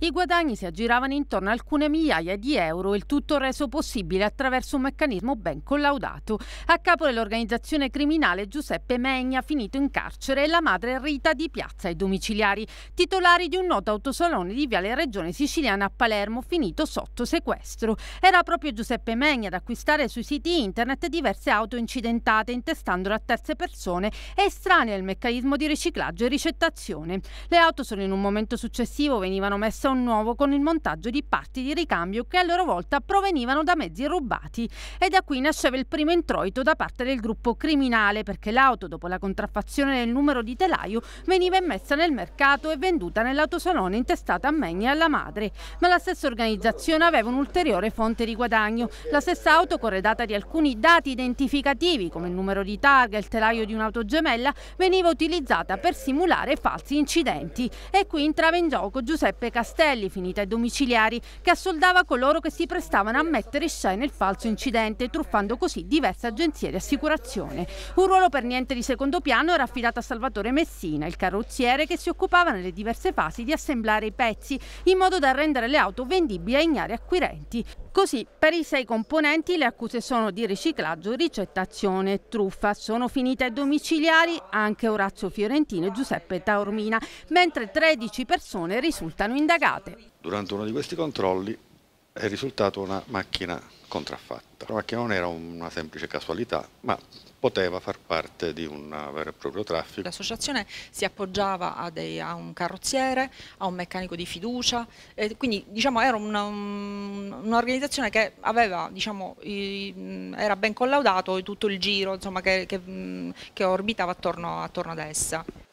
I guadagni si aggiravano intorno a alcune migliaia di euro, il tutto reso possibile attraverso un meccanismo ben collaudato. A capo dell'organizzazione criminale Giuseppe Megna, finito in carcere, e la madre Rita di Piazza ai domiciliari, titolari di un noto autosalone di Viale Regione Siciliana a Palermo, finito sotto sequestro. Era proprio Giuseppe Megna ad acquistare sui siti internet diverse auto incidentate, intestandole a terze persone estranee al meccanismo di riciclaggio e ricettazione. Le auto solo in un momento successivo venivano messe Datsun nuovo con il montaggio di parti di ricambio che a loro volta provenivano da mezzi rubati e da qui nasceva il primo introito da parte del gruppo criminale perché l'auto dopo la contraffazione del numero di telaio veniva immessa nel mercato e venduta nell'autosalone intestata a Megni e alla madre, ma la stessa organizzazione aveva un'ulteriore fonte di guadagno, la stessa auto corredata di alcuni dati identificativi come il numero di targa e il telaio di un'auto gemella veniva utilizzata per simulare falsi incidenti e qui entrava in gioco Giuseppe Castellano coltelli, finita ai domiciliari, che assoldava coloro che si prestavano a mettere in scena il falso incidente, truffando così diverse agenzie di assicurazione. Un ruolo per niente di secondo piano era affidato a Salvatore Messina, il carrozziere che si occupava nelle diverse fasi di assemblare i pezzi, in modo da rendere le auto vendibili a ignari acquirenti. Così, per i sei componenti le accuse sono di riciclaggio, ricettazione e truffa. Sono finite ai domiciliari anche Orazio Fiorentino e Giuseppe Taormina, mentre 13 persone risultano indagate confiscate. Durante uno di questi controlli è risultata una macchina contraffatta. La macchina non era una semplice casualità, ma poteva far parte di un vero e proprio traffico. L'associazione si appoggiava a, dei, a, un carrozziere, a un meccanico di fiducia, eh, quindi diciamo, era un'organizzazione un che aveva, diciamo, i, era ben collaudato tutto il giro insomma, che, che, che, orbitava attorno, attorno ad essa.